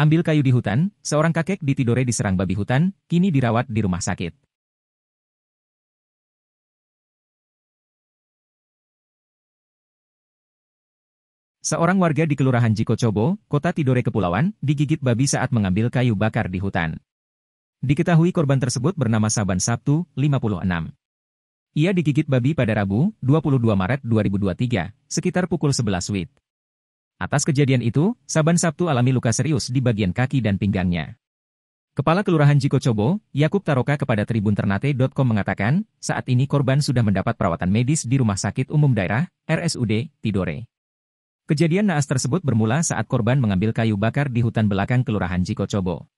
Ambil kayu di hutan, seorang kakek di Tidore diserang babi hutan, kini dirawat di rumah sakit. Seorang warga di Kelurahan Jikocobo, Kota Tidore Kepulauan, digigit babi saat mengambil kayu bakar di hutan. Diketahui korban tersebut bernama Saban Sabtu, 56. Ia digigit babi pada Rabu, 22 Maret 2023, sekitar pukul 11 WIB. Atas kejadian itu, Saban Sabtu alami luka serius di bagian kaki dan pinggangnya. Kepala Kelurahan Jikocobo, Yakub Taroka kepada Tribun Ternate.com mengatakan, saat ini korban sudah mendapat perawatan medis di Rumah Sakit Umum Daerah, RSUD, Tidore. Kejadian naas tersebut bermula saat korban mengambil kayu bakar di hutan belakang Kelurahan Jikocobo.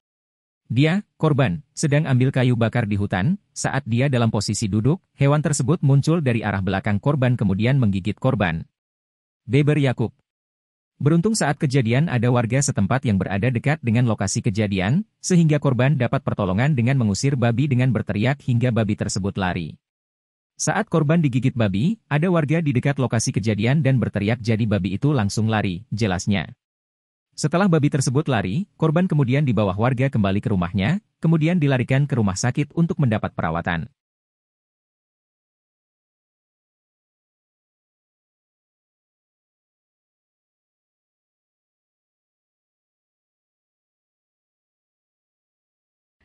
Dia, korban, sedang ambil kayu bakar di hutan, saat dia dalam posisi duduk, hewan tersebut muncul dari arah belakang korban kemudian menggigit korban. Beber Yakub Beruntung saat kejadian ada warga setempat yang berada dekat dengan lokasi kejadian, sehingga korban dapat pertolongan dengan mengusir babi dengan berteriak hingga babi tersebut lari. Saat korban digigit babi, ada warga di dekat lokasi kejadian dan berteriak jadi babi itu langsung lari, jelasnya. Setelah babi tersebut lari, korban kemudian dibawa warga kembali ke rumahnya, kemudian dilarikan ke rumah sakit untuk mendapat perawatan.